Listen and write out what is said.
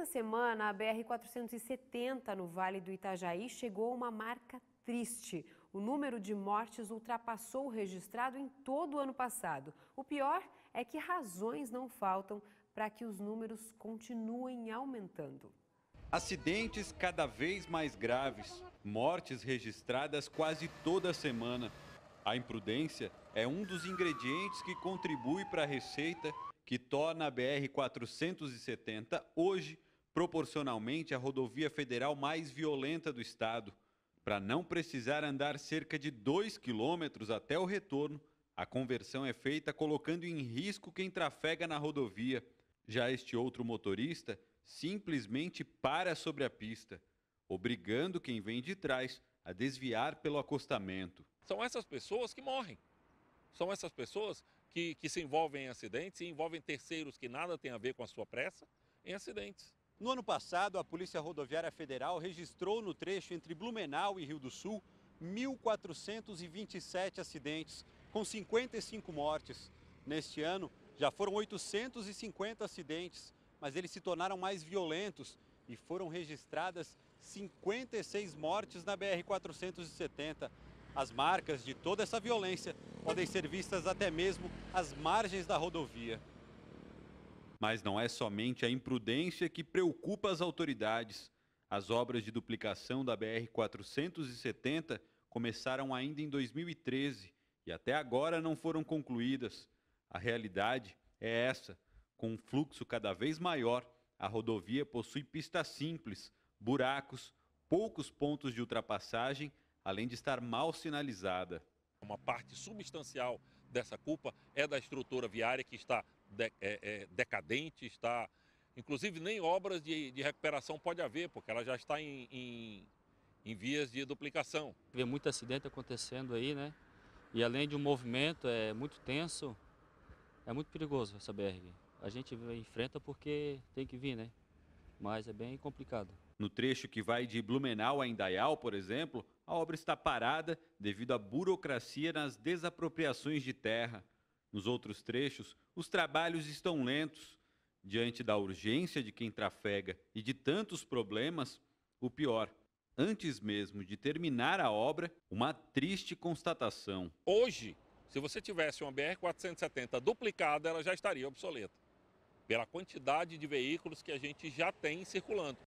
Nesta semana, a BR-470 no Vale do Itajaí chegou a uma marca triste. O número de mortes ultrapassou o registrado em todo o ano passado. O pior é que razões não faltam para que os números continuem aumentando. Acidentes cada vez mais graves, mortes registradas quase toda semana. A imprudência é um dos ingredientes que contribui para a receita que torna a BR 470 hoje proporcionalmente a rodovia federal mais violenta do estado, para não precisar andar cerca de 2 quilômetros até o retorno, a conversão é feita colocando em risco quem trafega na rodovia. Já este outro motorista simplesmente para sobre a pista, obrigando quem vem de trás a desviar pelo acostamento. São essas pessoas que morrem. São essas pessoas que, que se envolvem em acidentes e envolvem terceiros que nada tem a ver com a sua pressa em acidentes. No ano passado, a Polícia Rodoviária Federal registrou no trecho entre Blumenau e Rio do Sul 1.427 acidentes, com 55 mortes. Neste ano, já foram 850 acidentes, mas eles se tornaram mais violentos e foram registradas 56 mortes na BR-470. As marcas de toda essa violência podem ser vistas até mesmo às margens da rodovia. Mas não é somente a imprudência que preocupa as autoridades. As obras de duplicação da BR-470 começaram ainda em 2013 e até agora não foram concluídas. A realidade é essa. Com um fluxo cada vez maior, a rodovia possui pista simples, buracos, poucos pontos de ultrapassagem, além de estar mal sinalizada. Uma parte substancial dessa culpa é da estrutura viária que está de, é, é, decadente, está. Inclusive, nem obras de, de, recuperação pode haver, porque ela já está em, em, em vias de duplicação. Vê muito acidente acontecendo aí, né? E além de um movimento é muito tenso, é muito perigoso essa BR. A gente enfrenta porque tem que vir, né? Mas é bem complicado. No trecho que vai de Blumenau a Indaial, por exemplo, a obra está parada devido à burocracia nas desapropriações de terra. Nos outros trechos, os trabalhos estão lentos. Diante da urgência de quem trafega e de tantos problemas, o pior, antes mesmo de terminar a obra, uma triste constatação. Hoje, se você tivesse uma BR-470 duplicada, ela já estaria obsoleta, pela quantidade de veículos que a gente já tem circulando.